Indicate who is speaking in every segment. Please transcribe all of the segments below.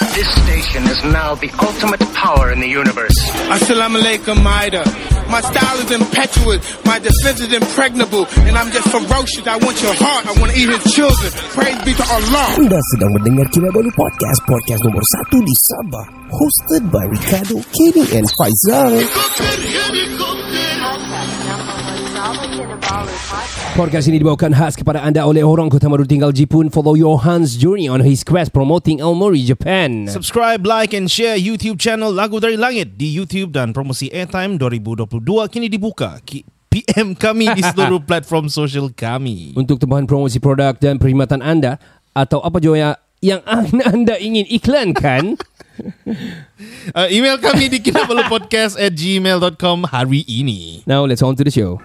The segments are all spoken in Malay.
Speaker 1: This station is now the ultimate power in the universe. Assalamu
Speaker 2: alaikum, Ida. My style is impetuous, my defense is impregnable, and I'm just ferocious. I want your heart, I want to eat his children. Praise be to Allah.
Speaker 1: Anda sedang mendengar Kinabalu Podcast, podcast nomor satu di Sabah, hosted by Ricardo, Kenny, and Faizal. Podcast ini dibawakan khas kepada anda oleh orang kota baru tinggal Jepun. Follow Johan's journey on his quest
Speaker 2: promoting Elmori Japan. Subscribe, like and share YouTube channel Lagu Dari Langit di YouTube dan promosi Airtime 2022 kini dibuka. PM kami di seluruh platform sosial kami.
Speaker 1: Untuk tambahan promosi produk dan perkhidmatan anda atau apa jua yang yang anda ingin iklankan
Speaker 2: uh, email kami di kinabalupodcast at gmail.com hari ini now let's on to the show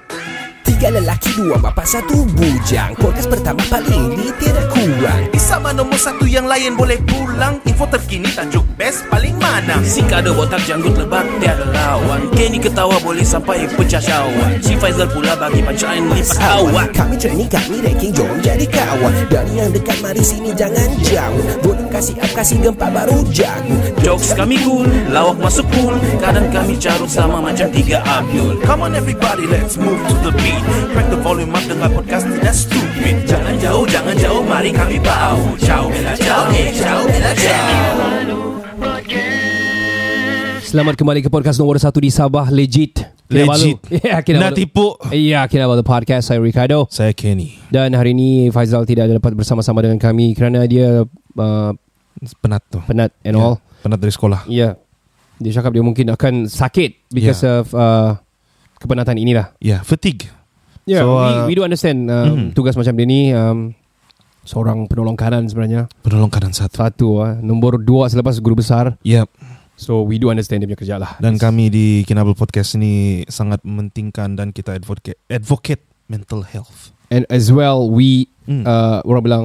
Speaker 1: Tiga lelaki, dua bapa, satu bujang Kodas pertama
Speaker 2: paling ini tiada kurang Sama nombor satu yang lain boleh pulang Info terkini tajuk best paling mana Si kado botak janggut lebat tiada lawan Kenny ketawa boleh sampai pecah syawan Si Faizal pula bagi pancaan lipat kawan
Speaker 1: Kami cerni kami reking jom jadi kawan Dari yang dekat mari sini jangan jauh Boleh kasih up kasih gempa baru
Speaker 2: jago Jokes kami cool, lawak masuk cool Kadang kami carut sama macam tiga abdul Come on everybody let's move to the beat Crack the volume up dengan podcast tidak stupid Jangan jauh, jangan jauh, mari kami bau Ciao, bella, ciao, eh, ciao, bella, ciao
Speaker 1: Selamat kembali ke podcast nombor satu di Sabah, legit Legit ya, kita Nak tipu Ya kita buat podcast Saya Ricardo
Speaker 2: Saya Kenny
Speaker 1: Dan hari ini Faizal tidak dapat bersama-sama dengan kami Kerana dia uh, Penat tu Penat and yeah. all Penat dari sekolah Ya Dia cakap dia mungkin akan sakit Because yeah. of uh, Kepenatan inilah Ya yeah. fatigue Yeah, so, we, uh, we do understand uh, mm-hmm. tugas macam ini um, seorang penolong kanan sebenarnya.
Speaker 2: Penolong kanan satu. Satu uh, nombor dua selepas guru besar. Yeah,
Speaker 1: So we do understand dia punya kerja lah.
Speaker 2: Dan kami di Kinabel Podcast ini sangat mementingkan dan kita advocate, advocate mental health. And as well, we mm. uh, orang bilang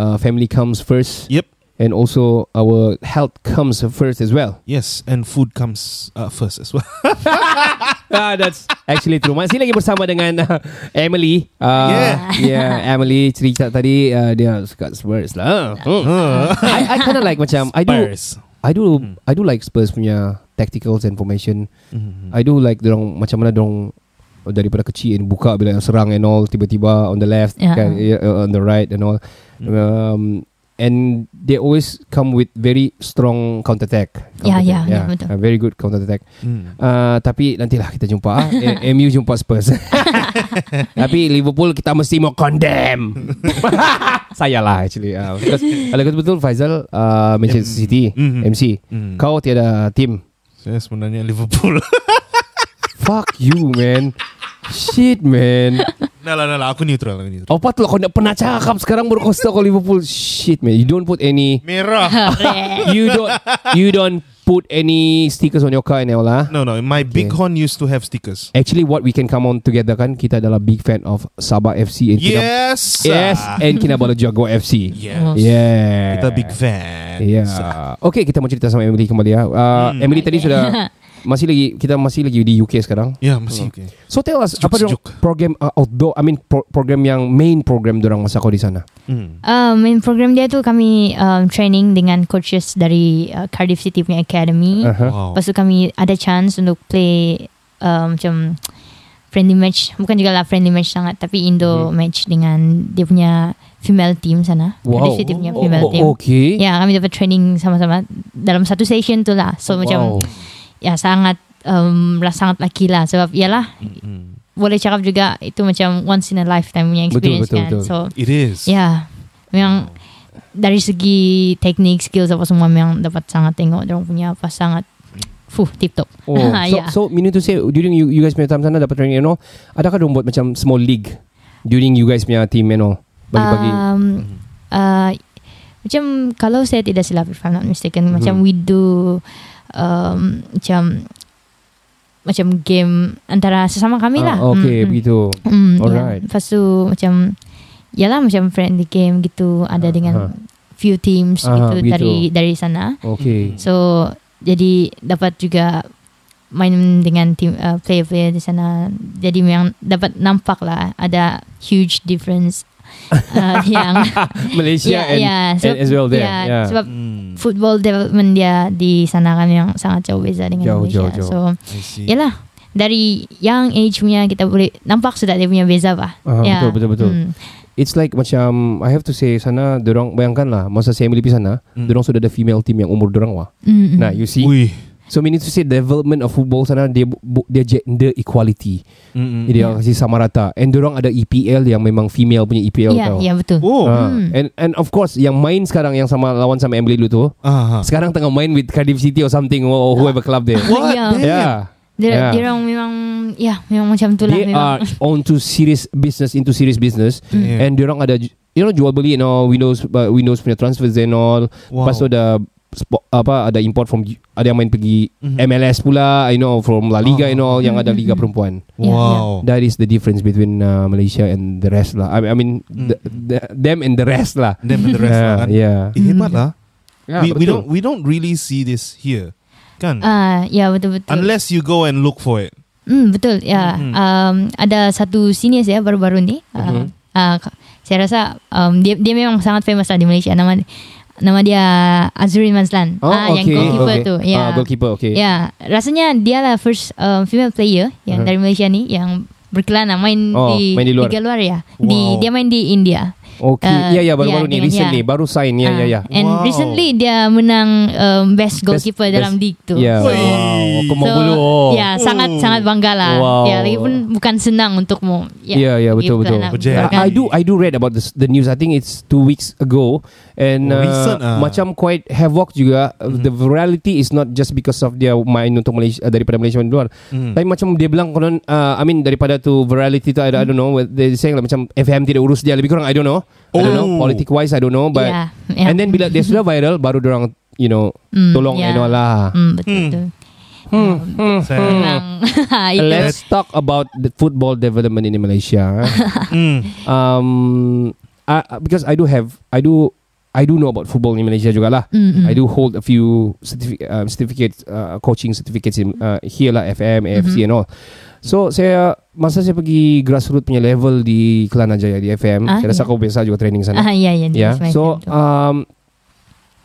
Speaker 2: uh, family comes first. Yep.
Speaker 1: and also our health comes first as well.
Speaker 2: Yes, and food comes uh, first
Speaker 1: as well. ah, that's actually true. Masih lagi bersama dengan uh, Emily. Uh, yeah, yeah, Emily cerita tadi uh, dia suka Spurs lah. Hmm. I, I kind of like macam I do I do hmm. I do like Spurs punya tacticals and formation. Mm-hmm. I do like dorong macam mana dorong uh, daripada kecil and buka bila serang and all tiba-tiba on the left yeah. kan uh, on the right and all. Mm. Um, and they always come with very strong counter attack. Yeah, yeah, ya, ya, yeah, betul. very good counter attack. Hmm. Uh, tapi nantilah kita jumpa. eh, ah. MU jumpa Spurs. tapi Liverpool kita mesti mau condemn. Saya lah actually. Ah. kalau kita betul Faisal uh, Manchester M- City, mm-hmm. MC. Mm. Kau tiada tim. Saya sebenarnya Liverpool. Fuck you, man. Shit, man.
Speaker 2: Nah lah, nah lah, aku neutral, aku neutral.
Speaker 1: Apa tu lah, kau tak pernah cakap sekarang baru kau setau kau Liverpool. Shit, man. You don't put any... Merah. you don't you don't put any stickers on your car and all lah. No, no.
Speaker 2: My big okay. horn used to have stickers.
Speaker 1: Actually, what we can come on together kan, kita adalah big fan of Sabah FC. And yes! yes, and kita boleh Jago FC. Yes. Yeah. Kita big fan. Yeah. Okay, kita mau cerita sama Emily kembali ya. Uh, hmm. Emily tadi sudah... masih lagi kita masih lagi di UK sekarang. Ya, yeah, masih. Okay. So tell us apa program uh, outdoor I mean pro- program yang main program orang masa kau di sana. Mm.
Speaker 3: Uh, main program dia tu kami um, training dengan coaches dari uh, Cardiff City punya academy. Uh-huh. Wow. Pasal kami ada chance untuk play um, macam friendly match bukan juga lah friendly match sangat tapi indo mm. Mm-hmm. match dengan dia punya female team sana. Wow. Cardiff City punya oh, female oh, team. Okay. Ya, yeah, kami dapat training sama-sama dalam satu session tu lah. So oh, macam wow ya sangat um, lah sangat laki lah sebab ialah mm-hmm. boleh cakap juga itu macam once in a lifetime punya experience betul, betul, kan betul. so it is ya yeah, memang dari segi teknik skills apa semua memang dapat sangat tengok orang punya apa sangat Fuh, tip top. Oh. Ya. so, yeah.
Speaker 1: so, minit tu say, during you, you guys punya time sana dapat training, you know, ada adakah dia buat macam small league during you guys punya team, you know, bagi-bagi? Um,
Speaker 3: mm-hmm. uh, macam kalau saya tidak silap, if I'm not mistaken, mm-hmm. macam we do um, macam macam game antara sesama kami ah, lah. Uh, okay, mm-hmm.
Speaker 1: begitu. Mm, Alright. Yeah.
Speaker 3: Lepas tu macam yalah macam friendly game gitu ada uh, dengan uh. few teams uh, gitu, gitu dari dari sana. Okay. So jadi dapat juga main dengan team uh, player player di sana. Jadi memang dapat nampak lah ada huge difference uh, yang Malaysia yeah, ya. and, yeah. So, and as well there. Yeah, yeah. sebab mm. Hmm. football development dia di sana kan yang sangat jauh beza dengan jauh, Malaysia. Jauh, jauh. So, yalah dari young age punya kita boleh nampak sudah dia punya beza bah. Uh, ah, yeah. Betul betul betul. Hmm.
Speaker 1: It's like macam I have to say sana dorong bayangkanlah masa saya MLP sana, mm. dorong sudah ada female team yang umur dorong wah. Mm-hmm. Nah, you see. Ui. So meaning to say development of football sana dia dia gender equality. Mm-hmm. Dia yeah. Mm. kasi sama rata. And orang ada EPL yang memang female punya EPL yeah, tau. Ya, yeah, ya betul. Oh. Ha. Mm. And and of course yang main sekarang yang sama lawan sama Emily dulu tu. Uh-huh. Sekarang tengah main with Cardiff City or something or ah. whoever club dia. What? Yeah. Dia, orang
Speaker 3: memang Ya memang macam tu lah They memang. are
Speaker 1: on to serious business Into serious business yeah. And dia orang ada You know jual beli you know, Windows uh, Windows punya transfers and all wow. Lepas tu ada spot, apa ada import from ada yang main pergi mm-hmm. MLS pula I know from La Liga oh. and all yang mm-hmm. ada mhm, liga mhm. perempuan. Wow. Yeah. That is the difference between uh, Malaysia and the rest lah. I mean, mm. the, the, them and the rest lah. Them and the rest lah. kan? Yeah. Eh, hebat mm. lah. Yeah, we, we don't
Speaker 2: we don't really see this here. Kan? Ah, uh, yeah, betul betul. Unless you go and look for it.
Speaker 3: Hmm, betul. Ya. Yeah. Mm-hmm. Um ada satu sini saya baru-baru ni. Uh, mm-hmm. uh, saya rasa um, dia dia memang sangat famous lah di Malaysia nama nama dia Azrin Manslan, oh, uh, okay. yang goalkeeper okay. tu ah, ya yeah. uh, goalkeeper okay ya yeah. rasanya dialah first um, female player yang uh-huh. dari Malaysia ni yang berkelana main, oh, di, main di luar, luar ya wow. di dia main di India
Speaker 1: Okay, uh, ya ya baru-baru ya, ni, recently ya. baru sign ya ya ya. Ah, and
Speaker 3: wow. recently dia menang um, best goalkeeper best, dalam best, league tu. Yeah. Wow. Kemal so, bulu. Oh. Ya, sangat mm. sangat bangga lah. Ya, wow. Ya, lagi pun bukan senang untukmu. Ya, yeah ya betul betul. Berjaya. I do
Speaker 1: I do read about this, the news. I think it's two weeks ago and oh, uh, recent, uh, macam quite have havoc juga. Mm. The virality is not just because of dia main untuk Malaysia uh, daripada Malaysia dari luar. Mm. Tapi macam dia bilang konon, uh, I mean daripada tu virality tu, I, I don't know. They saying lah macam FM tidak urus dia lebih kurang. I don't know. Oh. I don't know oh. politik wise I don't know but yeah, yeah. and then bila dia sudah viral baru orang you know mm, tolong yeah. Enola mm, betul,
Speaker 3: mm. Hmm. Hmm.
Speaker 1: hmm, hmm. Let's talk about the football development in Malaysia. Eh. Hmm. um, because I do have, I do, I do know about football in Malaysia juga lah. Mm-hmm. I do hold a few certifi- um, uh, certificate, uh, coaching certificates in uh, here lah, FM, AFC mm-hmm. and all. So saya masa saya pergi grassroots punya level di Kelana Jaya di FM, ah, saya rasa yeah. aku biasa juga training sana. Ah, yeah, yeah, yeah. So ya, um,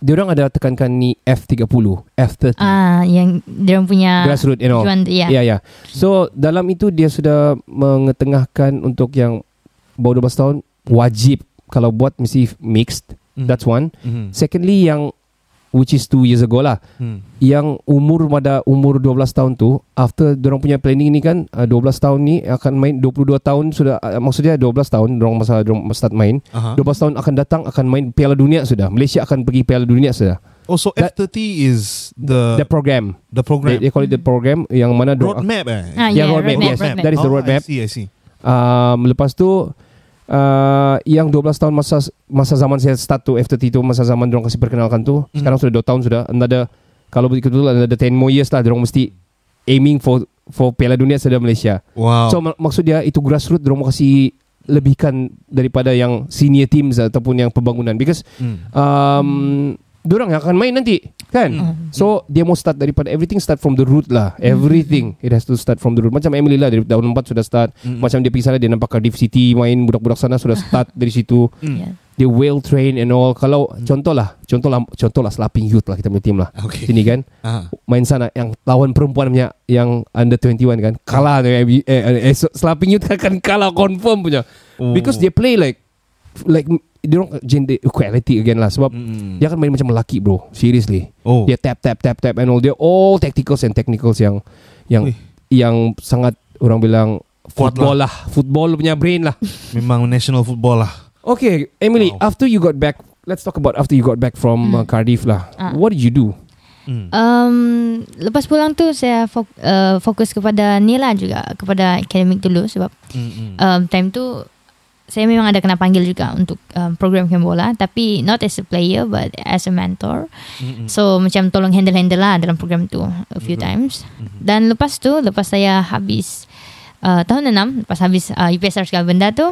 Speaker 1: dia orang ada tekankan ni F30, F30.
Speaker 3: Ah, uh, yang dia orang punya grassroots you know. Ya, yeah. yeah,
Speaker 1: yeah. So, dalam itu dia sudah mengetengahkan untuk yang bawah 12 tahun wajib kalau buat mesti mixed. Mm-hmm. That's one. Mm-hmm. Secondly, yang which is 2 years ago lah. Hmm. Yang umur pada umur 12 tahun tu, after dorong punya planning ni kan, 12 ah, tahun ni akan main 22 tahun sudah ah, maksudnya 12 tahun dorong masa dorong start main. Uh-huh. 12 tahun akan datang akan main Piala Dunia sudah. Malaysia akan pergi Piala Dunia sudah.
Speaker 2: Oh so F30 that, is the the program.
Speaker 1: The program. They, they call it the program yang mana road map eh. Ah, yeah, yeah, roadmap. roadmap. Yes, that is the oh, roadmap. I see, I see. Um, lepas tu uh, yang 12 tahun masa masa zaman saya start tu F30 tu masa zaman dorong kasih perkenalkan tu mm. sekarang sudah 2 tahun sudah ada kalau begitu tu ada 10 more years lah dorong mesti aiming for for Piala Dunia sedang Malaysia. Wow. So mak- maksud dia itu grassroots dorong mau kasih lebihkan daripada yang senior teams ataupun yang pembangunan because mm. um, Diorang yang akan main nanti Kan mm-hmm. So dia mau start daripada Everything start from the root lah hmm. Everything mm-hmm. It has to start from the root Macam Emily lah Dari tahun 4 sudah start mm-hmm. Macam dia pergi sana Dia nampak Cardiff City Main budak-budak sana Sudah start dari situ mm. Dia well train and all Kalau mm contoh lah, contoh lah Slapping Youth lah Kita punya team lah okay. Sini kan uh-huh. Main sana Yang lawan perempuan punya Yang under 21 kan Kalah eh, eh, eh, Slapping Youth akan kalah Confirm punya oh. Because they play like Like dia orang gender equality again lah sebab mm dia akan main macam lelaki bro seriously oh. dia tap tap tap tap and all dia all tacticals and technicals yang yang Ui. yang sangat orang bilang lah. football
Speaker 2: lah. lah football punya brain lah memang national football lah
Speaker 1: okay emily wow. after you got back let's talk about after you got back from mm. uh, cardiff lah ah. what did you do
Speaker 3: Mm. Um, lepas pulang tu saya fok, uh, fokus kepada ni lah juga kepada akademik dulu sebab hmm, hmm. um, time tu saya memang ada kena panggil juga untuk um, program kem bola tapi not as a player but as a mentor mm-hmm. so macam tolong handle handle lah dalam program tu a few mm-hmm. times mm-hmm. dan lepas tu lepas saya habis uh, tahun enam lepas habis uh, UPSR segala benda tu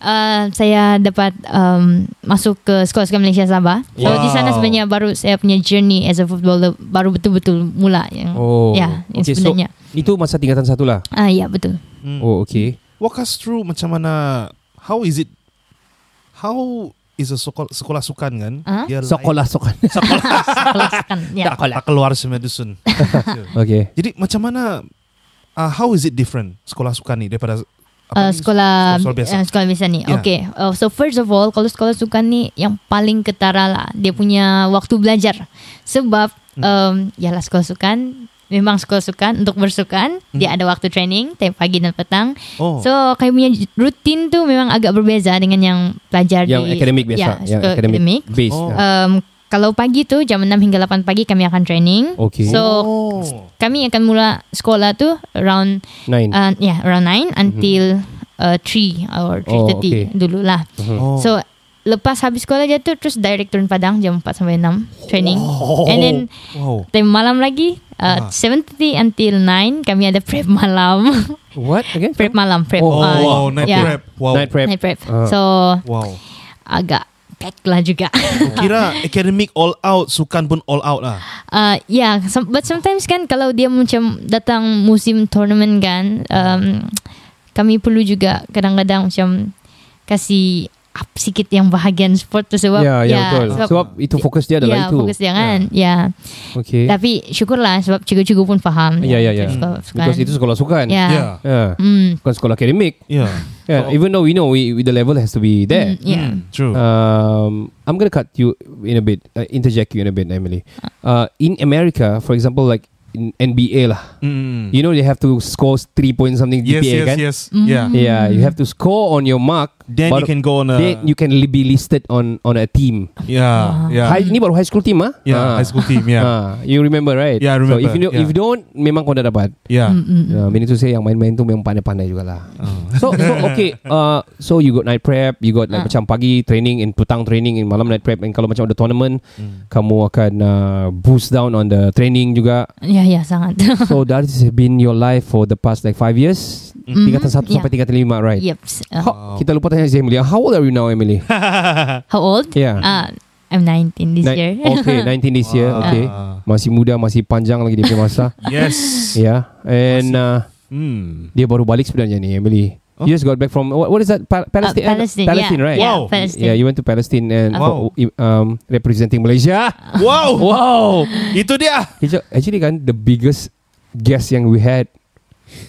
Speaker 3: Uh, saya dapat um, masuk ke sekolah-sekolah Malaysia Sabah. Wow. So di sana sebenarnya baru saya punya journey as a footballer baru betul-betul mula yang oh. ya okay. sebenarnya. So,
Speaker 1: itu masa tingkatan satu lah.
Speaker 3: Ah uh, ya betul.
Speaker 1: Hmm. Oh okay.
Speaker 2: Walk us through macam mana how is it how is a sekolah, sekolah sukan kan uh-huh. dia sekolah lain. sukan sekolah, sekolah sukan ya yeah. sekolah tak keluar semedusun okey jadi macam mana uh, how is it different sekolah sukan ni daripada
Speaker 3: apa uh, ni? sekolah sekolah biasa, uh, sekolah biasa ni yeah. okey uh, so first of all kalau sekolah sukan ni yang paling ketara lah dia punya waktu belajar sebab hmm. um, hmm. ya lah sekolah sukan memang sekolah sukan untuk bersukan hmm. dia ada waktu training pagi dan petang oh. so kami punya rutin tu memang agak berbeza dengan yang pelajar yang di akademik biasa ya, yang akademik base oh. Ya. um, kalau pagi tu jam 6 hingga 8 pagi kami akan training okay. so oh. kami akan mula sekolah tu around 9 uh, yeah around 9 mhm. until 3 hmm. uh, or 3.30 oh, okay. dululah mhm. oh. so Lepas habis sekolah je tu Terus direct turun padang Jam 4 sampai 6 Training wow. Oh. And then wow. Time malam lagi uh, uh ah. 7.30 until 9 kami ada prep malam what again prep malam prep oh, uh, wow, night, yeah. prep. wow. night prep night prep uh, so wow agak pack lah juga oh,
Speaker 2: kira academic all out sukan pun all out lah
Speaker 3: uh, yeah ya, but sometimes kan kalau dia macam datang musim tournament kan um, kami perlu juga kadang-kadang macam kasih up sikit yang bahagian sport tu sebab yeah, yeah, yeah, betul. Sebab, sebab,
Speaker 1: itu fokus dia adalah yeah, itu. Ya, fokus dia ya.
Speaker 3: kan. Ya. Yeah. Yeah. Okay. Tapi syukurlah sebab cikgu-cikgu pun faham. Ya, ya, ya. Because itu sekolah sukan. Ya. Yeah. Yeah. Yeah. Mm.
Speaker 1: Bukan sekolah akademik. Ya. Yeah. Yeah, so, even though we know we, we, the level has to be there. Mm, yeah. Mm, true. Um, I'm going to cut you in a bit, uh, interject you in a bit, Emily. Uh, in America, for example, like in NBA lah, mm. you know they have to score three point something GPA, yes, kan? Yes, yes, mm. Yeah. yeah, you have to score on your mark Then baru, you can go on a Then you can be listed on on a team. Yeah. Ah. Yeah. Hi, ni baru high school team ah? Yeah, ah. high school team, yeah. ah. You remember right? Yeah, I remember. So if you know, yeah. if you don't memang kau dah dapat. Yeah. Mm-hmm. Yeah, mm, mm. saya yang main-main tu memang pandai-pandai jugalah. Oh. So so okay, uh, so you got night prep, you got like ah. macam pagi training and petang training and malam night prep and kalau macam ada tournament, mm. kamu akan uh, boost down on the training juga.
Speaker 3: Yeah, yeah, sangat. so
Speaker 1: that has been your life for the past like 5 years. Mm-hmm. Tingkatan 1 yeah. sampai tingkatan 5, right?
Speaker 3: Yep. Oh, Ho,
Speaker 1: kita lupa nice, Emily. How old are you now, Emily? How old? Yeah.
Speaker 3: Uh, I'm 19 this Ni- year. okay, 19 this year. Wow. Ah. Okay.
Speaker 1: Masih muda, masih panjang lagi di masa. yes. Yeah. And uh,
Speaker 2: hmm.
Speaker 1: dia baru balik sebenarnya ni, Emily. Huh? Oh. You just got back from what, what is that? Pa- Palestine. Uh,
Speaker 2: Palestine,
Speaker 3: Palestine yeah. right? Wow. Yeah, Palestine. yeah, you
Speaker 1: went to Palestine and wow. Uh, um, representing Malaysia. Wow. wow. Itu dia. Actually kan the biggest guest yang we had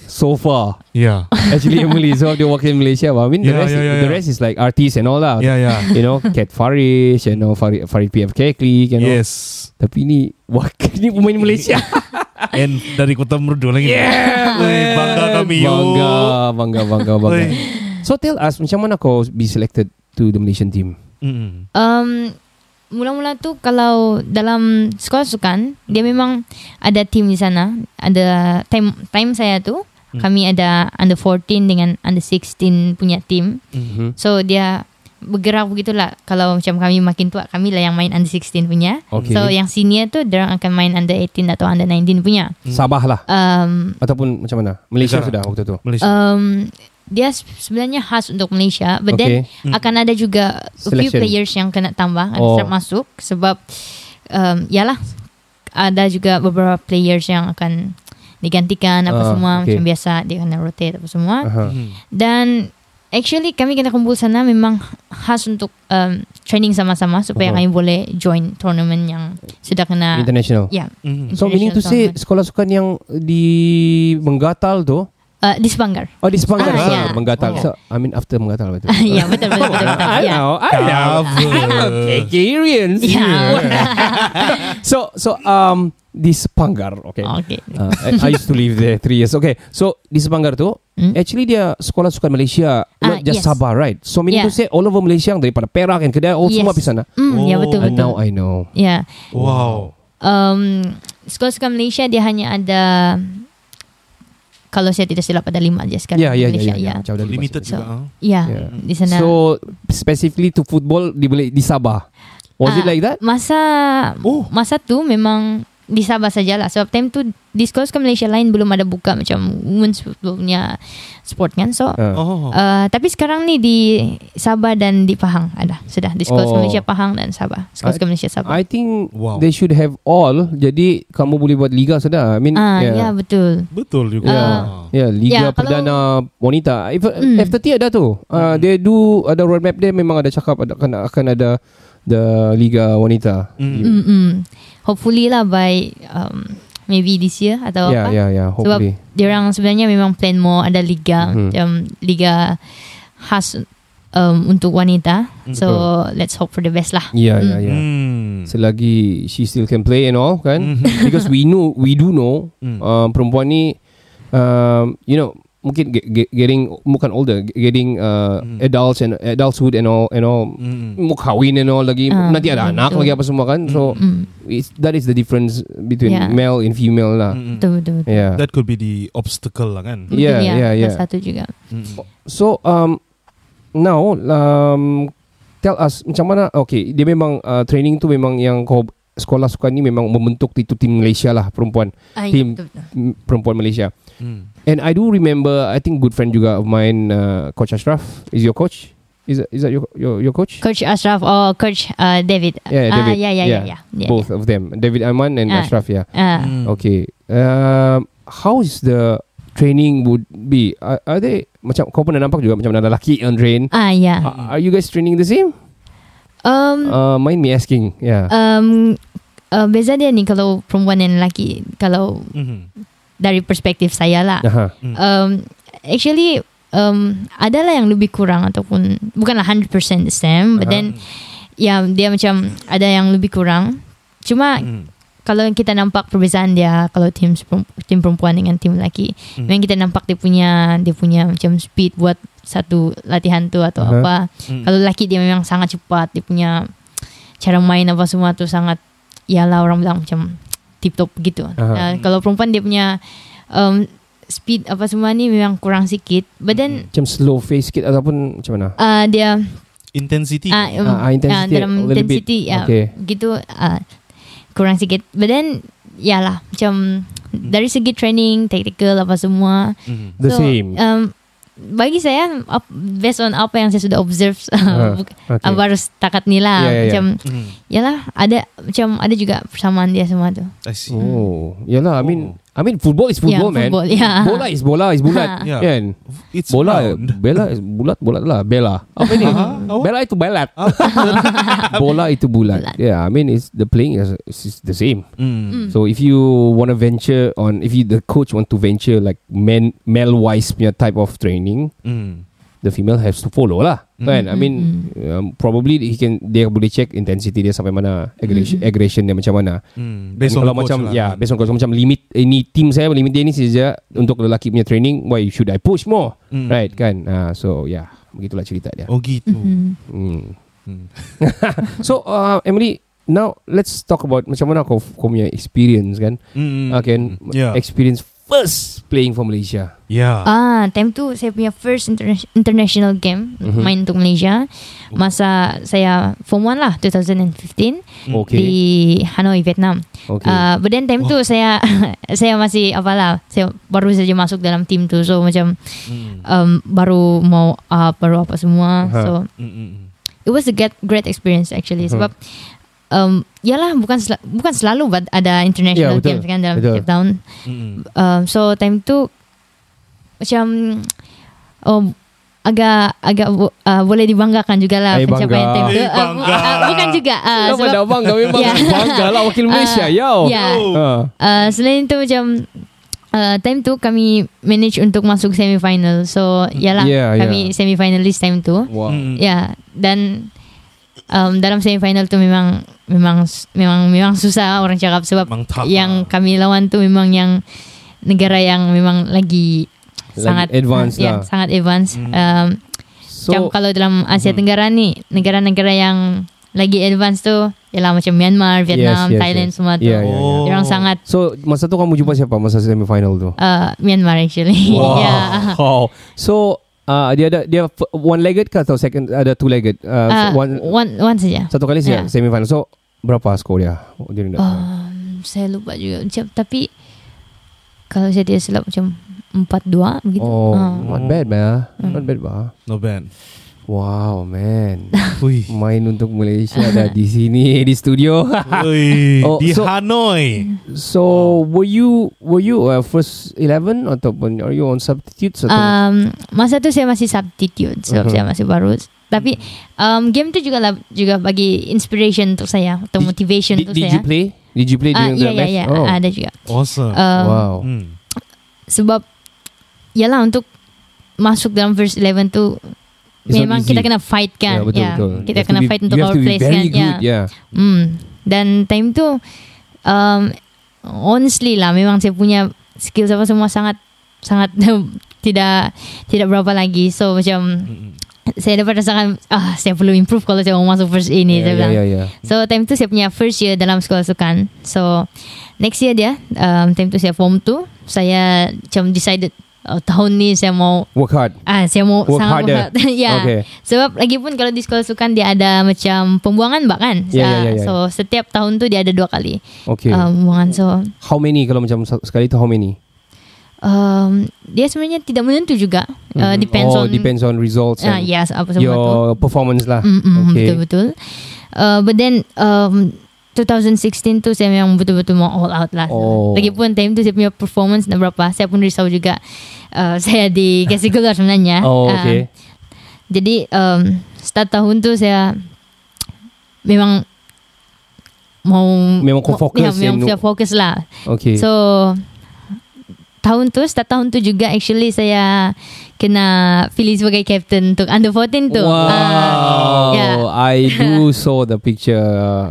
Speaker 1: So far Yeah Actually Emily So they work in Malaysia but I mean yeah, the, rest yeah, yeah, is, yeah. the rest is like Artists and all that lah. Yeah yeah You know Kat Farish You know Farid, Farid PFK Click you know? Yes Tapi ni Wah Ni pemain Malaysia And dari kota merdu lagi Yeah Uy, Bangga kami Bangga Bangga Bangga, bangga. So tell us Macam mana kau Be selected To the Malaysian team
Speaker 2: mm -hmm.
Speaker 3: Um mula-mula tu kalau dalam sekolah sukan dia memang ada tim di sana ada time time saya tu hmm. kami ada under 14 dengan under 16 punya tim hmm so dia bergerak begitulah kalau macam kami makin tua kami lah yang main under 16 punya okay. so yang senior tu dia akan main under 18 atau under 19 punya hmm. Sabah lah um,
Speaker 1: ataupun macam mana Malaysia Zara. sudah waktu tu
Speaker 3: um, dia sebenarnya khas untuk Malaysia but okay. then mm. akan ada juga Selection. few players yang kena tambah oh. masuk sebab um, yalah ada juga beberapa players yang akan digantikan apa uh, semua okay. macam biasa dia kena rotate apa semua uh-huh. dan actually kami kena kumpul sana memang khas untuk um, training sama-sama supaya uh-huh. kami boleh join tournament yang sudah kena international yeah mm-hmm. so meaning to tournament.
Speaker 1: say sekolah sukan yang di menggatal tu
Speaker 3: Uh, di Sepanggar. Oh
Speaker 1: di Sepanggar. Ah, ah, yeah. Menggatal. Oh. So, I mean after menggatal betul. ya
Speaker 3: betul betul. betul, betul, oh, I ya. know. I know. Experience. Yeah.
Speaker 1: so so um di Sepanggar. Okay. Okay. Uh, I used to live there three years. Okay. So di Sepanggar tu hmm? actually dia sekolah sukan Malaysia. Uh, ah, not just yes. Sabah right. So mean yeah. to say all over Malaysia daripada Perak and Kedah all oh, yes. semua di sana. Mm, oh. Yeah betul betul. And now I know. Yeah.
Speaker 2: Wow.
Speaker 3: Um, sekolah sukan Malaysia dia hanya ada kalau saya tidak silap ada lima aja sekarang yeah, yeah, ya, Malaysia. Yeah, yeah. Yeah. Macam
Speaker 2: limited so, juga. Yeah. yeah. Ya. Di sana.
Speaker 3: So
Speaker 1: specifically to football di di Sabah. Was uh, it ah, like that?
Speaker 3: Masa oh. masa tu memang di Sabah sajalah sebab time tu diskos ke Malaysia lain belum ada buka macam women's punya sport kan so uh. Uh, tapi sekarang ni di Sabah dan di Pahang ada sudah diskos oh. ke Malaysia Pahang dan Sabah diskos ke Malaysia Sabah I think
Speaker 1: wow. they should have all jadi kamu boleh buat liga sudah I mean uh, yeah. ya betul betul juga ya uh. yeah, liga yeah, perdana kalau, wanita hmm. F- mm. F30 ada tu uh, mm. they do ada roadmap dia memang ada cakap akan, akan ada the liga wanita. Mm.
Speaker 3: Mm -mm. Hopefully lah by um, maybe this year atau yeah, apa. Yeah, yeah, Sebab dia orang sebenarnya memang plan mau ada liga macam mm. um, liga khas um, untuk wanita. Mm. So mm. let's hope for the best lah. Yeah, mm. yeah, yeah.
Speaker 1: Mm. Selagi she still can play and all kan? Mm -hmm. Because we know we do know mm. um, perempuan ni um, you know mungkin get, get, getting bukan older getting uh, mm. adults and adulthood and all and all mm. mau kawin and all lagi uh, nanti ada anak lagi apa semua kan mm. so mm. It's, that is the difference between yeah. male and female lah mm. betul, yeah
Speaker 2: that could be the obstacle lah kan yeah
Speaker 3: yeah yeah, yeah. satu juga mm.
Speaker 2: so um now
Speaker 1: um, tell us macam mana okay dia memang uh, training tu memang yang kau sekolah suka ni memang membentuk itu tim Malaysia lah perempuan ah, I tim betul perempuan Malaysia hmm. and I do remember I think good friend juga of mine uh, coach Ashraf is your coach is that, is that your, your your coach
Speaker 3: coach Ashraf or coach uh, David yeah David. Uh, yeah, yeah, yeah. yeah yeah both
Speaker 1: yeah. of them David Aman and uh. Ashraf yeah uh. okay um, how is the training would be are, are they macam kau pun dah nampak juga macam ada laki on train ah uh,
Speaker 3: yeah uh,
Speaker 1: are you guys training the same Um, uh, mind me asking, yeah.
Speaker 3: Um, uh, beza dia ni kalau perempuan dan lelaki kalau mm-hmm. dari perspektif saya lah.
Speaker 2: Uh-huh. Um,
Speaker 3: actually, um, adalah yang lebih kurang ataupun bukanlah 100% the same, but uh-huh. then ya yeah, dia macam ada yang lebih kurang. Cuma mm-hmm. Kalau kita nampak perbezaan dia kalau tim tim perempuan dengan tim lelaki, hmm. memang mm. kita nampak dia punya dia punya macam speed buat satu latihan tu atau uh-huh. apa. Hmm. Kalau lelaki dia memang sangat cepat, dia punya cara main apa semua tu sangat ialah orang bilang macam tip top gitu. Uh-huh. Uh, kalau perempuan dia punya um, speed apa semua ni memang kurang sikit. But then hmm.
Speaker 1: macam slow face sikit ataupun macam mana? Ah
Speaker 3: uh, dia
Speaker 2: intensity. Ah uh, um, uh, intensity uh, dalam intensity, bit. Ya, okay.
Speaker 3: Gitu uh, kurang sikit. But then ialah ya macam hmm. dari segi training, tactical apa semua. Mm-hmm. The same. Um, bagi saya based on apa yang saya sudah observe uh, okay. baru setakat ni lah yeah, ya, ya. macam yeah. Mm. yalah ada macam ada juga persamaan dia semua tu
Speaker 1: I see. Mm. oh yalah i mean oh. I mean football is football, yeah, football man. Yeah. Bola is bola is bulat. Yeah. yeah. Kan? It's bola. Round. Bella is bulat bulat lah. Bella. Apa ni? Bella itu bulat. bola itu bulat. bulat. Yeah. I mean it's the playing is, is the same. Mm. Mm. So if you want to venture on, if you the coach want to venture like men male wise punya type of training, mm. the female has to follow lah. Mm-hmm. Kan? I mean mm-hmm. um, probably he can dia boleh check intensity dia sampai mana, aggression, mm aggression dia macam mana. Mm, based on kalau coach macam lah. yeah, based on coach, macam limit ini team saya limit dia ni saja untuk lelaki punya training, why should I push more? Mm. Right kan? Uh, so yeah, begitulah cerita dia. Oh gitu.
Speaker 2: Mm.
Speaker 1: so uh, Emily Now let's talk about macam mana kau kau punya experience kan. Mm, okay. Yeah. Experience first playing for Malaysia. Yeah.
Speaker 3: Ah, time tu saya punya first interna- international game mm-hmm. main untuk Malaysia masa saya form 1 lah 2015 okay. di Hanoi Vietnam. Okay. Uh, but then time tu saya saya masih apa lah saya baru saja masuk dalam team tu so macam mm. um, baru mau uh, baru apa semua uh-huh. so Mm-mm. Hmm, hmm. it was a great great experience actually hmm. sebab uh-huh. um, Yalah bukan sel- bukan selalu but ada international yeah, ya, games kan dalam setiap tahun. Mm-hmm. Um, so time tu macam um, agak agak uh, boleh dibanggakan juga lah hey, eh, pencapaian time tu. Eh, uh, uh, bukan juga. Uh, Kenapa sebab, dah bangga? Memang yeah. bangga lah
Speaker 1: wakil uh, Malaysia. Uh, Yeah. Oh. Ha.
Speaker 3: Uh, selain itu macam uh, time tu kami manage untuk masuk semifinal. So yalah yeah, ya. kami yeah. semifinalist time tu. Wow. Yeah. Ya, dan um, dalam semifinal tu memang memang memang memang susah lah orang cakap sebab yang lah. kami lawan tu memang yang negara yang memang lagi
Speaker 2: like sangat advance yeah, lah. sangat
Speaker 3: advance mm. um, so, macam kalau dalam Asia hmm. Tenggara ni negara-negara yang lagi advance tu ialah macam Myanmar, Vietnam, yes, yes, Thailand yes. semua tu. Yeah, yeah, yeah. Orang sangat.
Speaker 1: So masa tu kamu jumpa siapa masa semifinal tu?
Speaker 3: Uh, Myanmar actually. Wow. yeah.
Speaker 1: wow. So Ah, uh, dia ada dia one legged ke atau second ada two legged? Uh, ah, uh, ah, one one one saja. Satu kali saja yeah. semi final. So berapa skor dia? Oh, dia
Speaker 3: Um, saya lupa juga. Macam, tapi kalau saya dia selap macam empat dua begitu. Oh, uh. not bad, man. Hmm.
Speaker 2: Not bad, bah. No bad. Wow,
Speaker 1: man. Ui. Main untuk Malaysia ada di sini di studio. Ui, oh, di so, Hanoi. So, were you were you uh, first 11 ataupun are you on substitute? Um,
Speaker 3: masa tu saya masih substitute. So, uh-huh. saya masih baru. Tapi um, game tu juga lah, juga bagi inspiration untuk saya atau did, motivation untuk saya. Did you
Speaker 1: play? Did you play uh, during yeah, the yeah, ya, match? Yeah, oh. Ah, ada juga. Awesome. Um, wow. Hmm.
Speaker 3: Sebab, ya lah untuk masuk dalam first 11 tu Memang kita kena fight kan. Yeah, betul, yeah. betul. Kita kena be, fight untuk our place kan. Good, yeah. yeah. Mm. Dan time tu um, honestly lah memang saya punya skill apa semua sangat sangat tidak tidak berapa lagi. So macam mm-hmm. saya dapat rasa kan, ah saya perlu improve kalau saya mau masuk first year ini. Yeah, saya yeah, yeah, yeah. So time tu saya punya first year dalam sekolah sukan. So next year dia um, time tu saya form tu saya macam decided uh, tahun ni saya mau work hard. Ah, saya mau work sangat harder. work hard. Yeah. Okay. Sebab lagi pun kalau di sekolah sukan dia ada macam pembuangan mbak kan? Yeah, ya, ya, yeah, yeah, yeah. So setiap tahun tu dia ada dua kali. Okay. Uh, pembuangan so.
Speaker 1: How many kalau macam sekali tu how many?
Speaker 3: Um, dia sebenarnya tidak menentu juga. Uh, mm. depends oh, on depends
Speaker 1: on results. Ah, uh, yes, apa semua tu. Your performance lah. Mm-mm, okay. Betul
Speaker 3: betul. Uh, but then um, 2016 tu saya memang betul-betul mau all out lah. Oh. Lagipun time tu saya punya performance nak berapa. Saya pun risau juga. Uh, saya dikasih keluar sebenarnya. Oh, um, okay. Uh, jadi, um, start tahun tu saya memang mau... Memang kau ya, fokus. Ya, memang fokus lah. Okay. So, tahun tu start tahun tu juga actually saya kena pilih sebagai captain untuk under 14 tu. Wow. Uh, ah, yeah. I
Speaker 1: do saw the picture.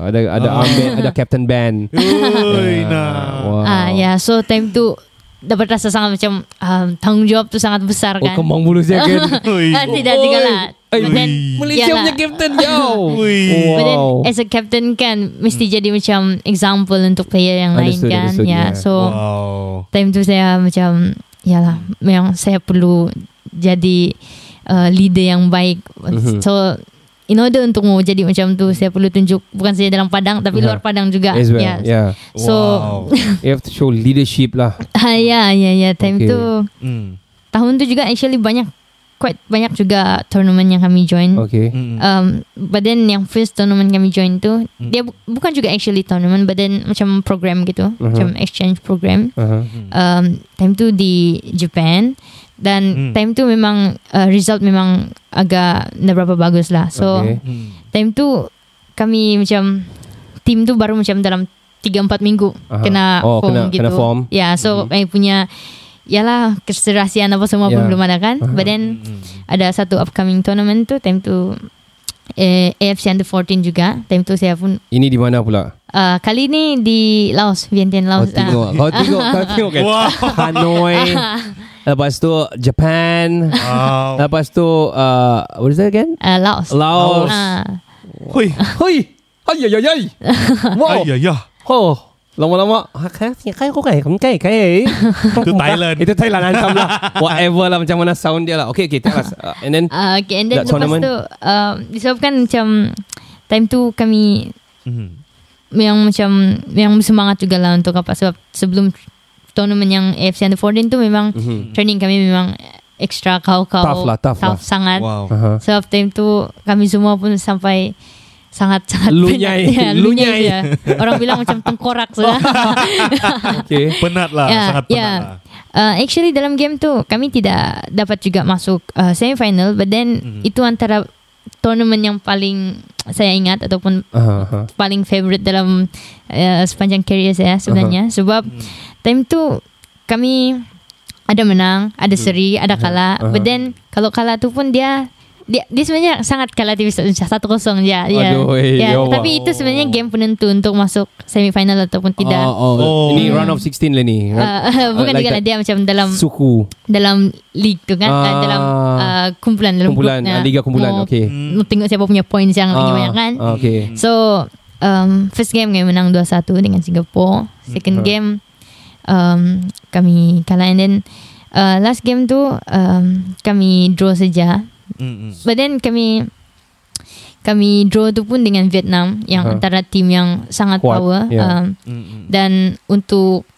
Speaker 1: Ada ada ah. ada captain band.
Speaker 2: Ui, yeah.
Speaker 1: Wow. Ah uh,
Speaker 3: ya. yeah, so time tu dapat rasa sangat macam um, tanggungjawab tu sangat besar oh, kan. Oh, kembang bulu saja kan. kan tidak tiga lah. Then, Malaysia yalah. punya captain yo. wow. But then as a captain kan mesti hmm. jadi macam example untuk player yang understood, lain kan. Ya, yeah. so wow. time tu saya macam ya lah memang saya perlu jadi uh, leader yang baik. Mm-hmm. So in order untuk mau jadi macam tu saya perlu tunjuk bukan saja dalam padang tapi yeah. luar padang juga well. yes. yeah so wow.
Speaker 1: you have to show leadership lah
Speaker 3: ya ya yeah, yeah, yeah. time okay. tu mm. tahun tu juga actually banyak quite banyak juga tournament yang kami join okay mm. um but then yang first tournament kami join tu mm. dia bu- bukan juga actually tournament but then macam program gitu uh-huh. macam exchange program uh-huh. Hmm. um time tu di Japan mm. Dan hmm. time tu memang uh, result memang agak tidak berapa bagus lah. So okay. Hmm. time tu kami macam team tu baru macam dalam 3-4 minggu Aha. kena oh, form kena, gitu. Kena form. Yeah, so hmm. eh, punya Yalah keserasian apa semua yeah. pun ya. belum ada kan. Uh-huh. But then hmm, hmm, hmm. ada satu upcoming tournament tu time tu eh, AFC Under 14 juga. Time tu saya pun.
Speaker 1: Ini di mana pula?
Speaker 3: Uh, kali ni di Laos, Vientiane Laos. Oh, tengok. Ah. Oh, tengok. Oh, tengok. Kan? Wow. Hanoi.
Speaker 1: Lepas tu Japan wow. Lepas tu uh, What is that again? Uh, Laos
Speaker 3: Laos uh.
Speaker 1: Hui Hui Ay ay ay ay Wow Ay ay Oh Lama lama Kau ah, kaya kau kaya Kau kaya kau kaya Itu Thailand Itu Thailand Ancam lah Whatever lah Macam mana sound dia lah Okay okay Tell us uh, And then uh,
Speaker 3: Okay and then Lepas tu uh, kan macam Time tu kami mm-hmm. Yang macam Yang bersemangat juga lah Untuk apa Sebab sebelum tournament yang AFC Under 14 tu memang mm-hmm. training kami memang extra kau-kau. Tough lah, tough, tough lah. sangat. Wow. Uh-huh. So, after itu kami semua pun sampai sangat-sangat lunyai. Penat. Ya, lunyai. lunyai. Ya. Orang bilang macam tengkorak. So. Oh.
Speaker 2: okay. Penat lah, yeah, sangat ya. penat yeah. lah.
Speaker 3: Uh, actually dalam game tu kami tidak dapat juga masuk uh, semifinal but then mm-hmm. itu antara tournament yang paling saya ingat ataupun uh-huh. paling favorite dalam uh, sepanjang career saya sebenarnya uh-huh. sebab mm-hmm time tu kami ada menang, ada hmm. seri, hmm. ada kalah. Uh-huh. But then kalau kalah tu pun dia dia, dia sebenarnya sangat kalah tipis satu kosong ya ya, eh, ya tapi itu sebenarnya game penentu untuk masuk semifinal ataupun tidak uh, oh. oh. ini run of
Speaker 1: 16 lah ni uh, bukan uh, like dia macam dalam suku
Speaker 3: dalam league tu kan uh, uh, dalam uh, kumpulan dalam kumpulan uh, liga kumpulan mau, okay hmm. mau tengok siapa punya points yang lebih uh, banyak kan okay. so um, first game kami menang 2-1 dengan Singapore second uh. game um, kami kalah and then uh, last game tu um, kami draw saja. Mm-hmm. But then kami kami draw tu pun dengan Vietnam yang uh-huh. antara tim yang sangat Kuat, power yeah. um, dan untuk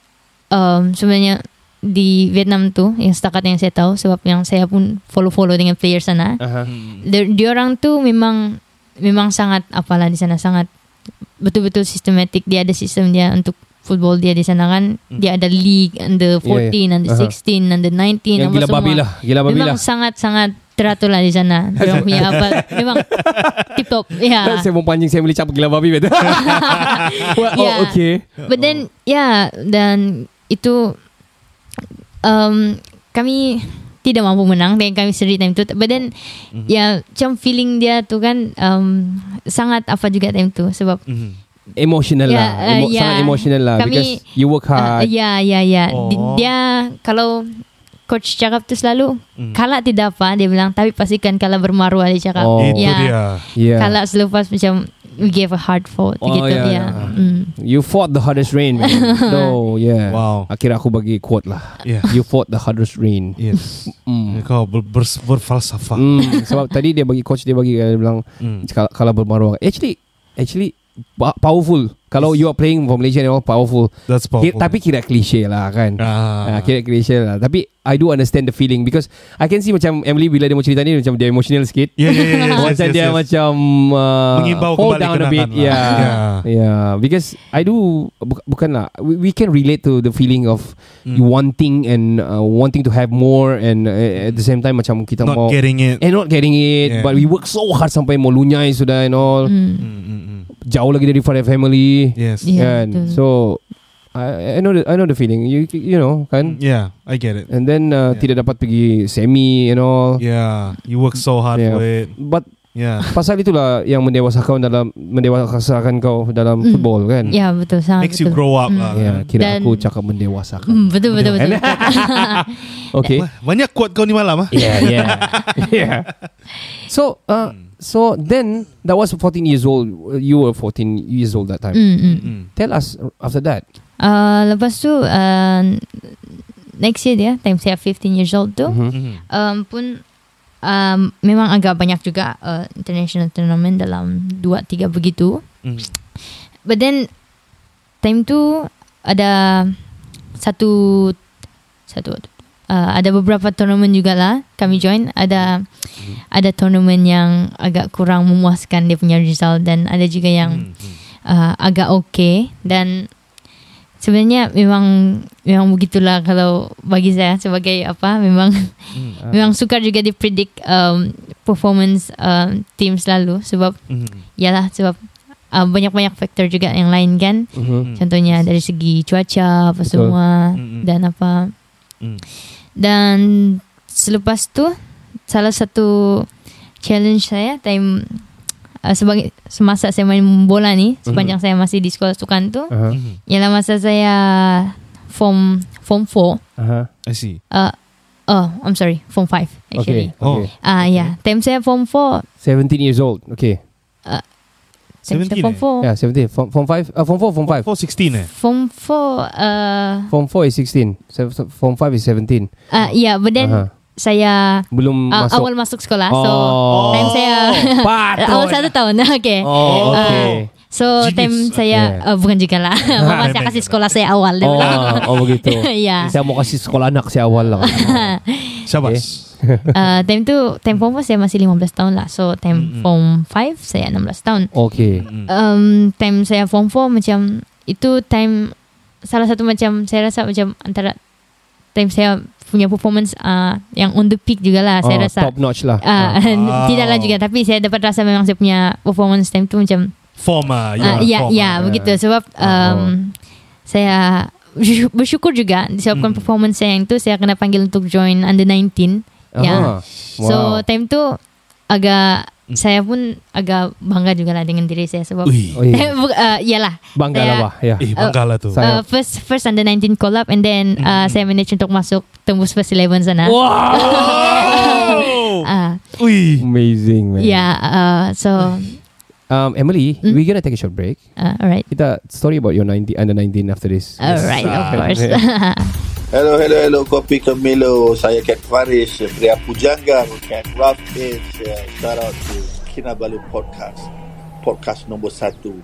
Speaker 3: um, sebenarnya di Vietnam tu yang setakat yang saya tahu sebab yang saya pun follow follow dengan player sana uh-huh. dia orang tu memang memang sangat apalah di sana sangat betul betul sistematik dia ada sistem dia untuk football dia di sana kan hmm. dia ada league under 14 yeah, yeah. under 16 uh-huh. under 19 yang gila babi lah gila babi lah memang sangat-sangat teratur lah di sana dia punya apa memang tip top ya yeah. saya
Speaker 1: mau panjang saya boleh capai gila babi betul well, yeah. oh ya. okay
Speaker 3: but then oh. yeah dan itu um, kami tidak mampu menang dengan kami sendiri time itu but then mm-hmm. ya yeah, macam feeling dia tu kan um, sangat apa juga time itu sebab
Speaker 1: mm-hmm emotional yeah, lah. Eh, Emo- yeah. Sangat emotional lah. Kami, because you work ah, hard. Ya, ya, ya. Oh.
Speaker 3: Dia kalau coach cakap tu selalu mm. kalah tidak apa dia bilang tapi pastikan kalau bermaruah dia cakap oh. itu yeah. dia yeah. kalah selepas macam we gave a hard fought oh, gitu yeah, dia yeah. Mm.
Speaker 1: you fought the hardest rain man. yeah ya. wow. akhirnya aku bagi quote lah yeah. you fought the hardest
Speaker 2: rain yes mm. kau ber, ber, berfalsafah
Speaker 1: mm. sebab tadi dia bagi coach dia bagi dia bilang mm. kalah bermaruah actually actually powerful kalau you are playing for Malaysia you're powerful that's powerful kira, tapi kira cliche lah kan ah. ah. kira cliche lah tapi I do understand the feeling because I can see macam Emily bila dia mau cerita ni macam dia emotional sikit yeah, yeah, yeah, yeah. macam yes, dia yes, macam uh, fall down a bit lah. yeah. yeah. yeah because I do bu- bukan lah we, we can relate to the feeling of mm. you wanting and uh, wanting to have more and uh, at the same time macam kita not mau not getting it and eh, not getting it yeah. but we work so hard sampai mau lunyai sudah and all mm. Mm jauh lagi dari for their family. Yes. Yeah, and betul. so I, I know the I know the feeling. You you know kan? Mm. Yeah, I get it. And then uh, yeah. tidak dapat pergi semi and all. Yeah, you work so hard yeah. for it. But yeah. Pasal itulah yang mendewasakan dalam mendewasakan kau dalam mm. football kan?
Speaker 3: Yeah, betul sangat. Makes betul.
Speaker 2: you grow up mm. lah. Yeah, kan? kira then, aku cakap mendewasakan.
Speaker 3: Mm, betul betul betul.
Speaker 2: okay. Banyak kuat kau ni malam ah. Yeah yeah yeah.
Speaker 1: So. Uh, hmm. So then that was 14 years old. Uh, you were 14 years old that time. Mm, mm. Mm. mm. Tell us uh, after that.
Speaker 3: Uh, lepas tu uh, next year dia time saya 15 years old tu mm-hmm. mm-hmm. um, pun um, memang agak banyak juga uh, international tournament dalam 2-3 begitu. Mm. But then time tu ada satu satu uh, ada beberapa tournament jugalah kami join ada mm-hmm. ada tournament yang agak kurang memuaskan dia punya result dan ada juga yang mm-hmm. uh, agak okay dan sebenarnya memang memang begitulah kalau bagi saya sebagai apa memang mm-hmm. memang sukar juga dipredik um, performance um, team selalu sebab mm-hmm. yalah sebab Uh, banyak-banyak faktor juga yang lain kan. Mm-hmm. Contohnya dari segi cuaca apa semua mm-hmm. dan apa Hmm. Dan selepas tu salah satu challenge saya time uh, sebagai semasa saya main bola ni hmm. sepanjang mm-hmm. saya masih di sekolah sukan tu uh-huh. ialah masa saya form form 4. Uh-huh. I see. Uh, Oh, I'm sorry. Form 5, actually. Okay. Oh. Ah, uh, ya. yeah. Time saya form 4.
Speaker 1: 17 years old. Okay. Uh,
Speaker 3: Eh? Form 4 Yeah,
Speaker 1: 17 Form 5 form, uh, form 4 Form 5 Form 16 eh
Speaker 3: Form 4 uh,
Speaker 1: Form 4 is 16 so, Form 5 is 17
Speaker 3: Ah, uh, Yeah, but then uh-huh. Saya Belum uh, masuk Awal masuk sekolah oh. So oh. Time saya oh, Awal satu tahun Okay Oh, uh, okay uh, So Jeez. time saya yeah. uh, Bukan juga lah Mama saya kasih sekolah saya awal Oh,
Speaker 1: oh begitu yeah. Saya mau kasih sekolah anak saya awal lah
Speaker 2: Syabas okay.
Speaker 3: uh, time tu time form 4 saya masih 15 tahun lah so time mm-hmm. form 5 saya 16 tahun okay um, time saya form 4 macam itu time salah satu macam saya rasa macam antara time saya punya performance uh, yang on the peak jugalah saya uh, rasa top notch lah uh, ah, ah. oh. tidaklah juga tapi saya dapat rasa memang saya punya performance time tu macam
Speaker 2: former uh, lah, ya, ya lah. yeah, yeah, begitu sebab um, oh.
Speaker 3: saya bersyukur juga disebabkan mm. performance saya yang tu saya kena panggil untuk join under 19 Uh-huh. Ya. Yeah. So time tu agak saya pun agak bangga juga lah dengan diri saya sebab oh, iya. uh, ya lah bangga lah
Speaker 2: ya eh, bangga lah tuh uh,
Speaker 3: first first under 19 collab and then uh, mm-hmm. saya manage untuk masuk tembus first eleven sana wow uh,
Speaker 1: Ui. amazing man yeah
Speaker 3: uh, so
Speaker 1: um, Emily mm? we gonna take a short break uh, alright kita story about your 90 under 19 after this alright yes. of course
Speaker 2: Hello, hello, hello, Kopi Camilo. Saya Kat Farish, Ria Pujangga, Kat Ralph Hitch. Shout out to Kinabalu Podcast. Podcast nombor satu.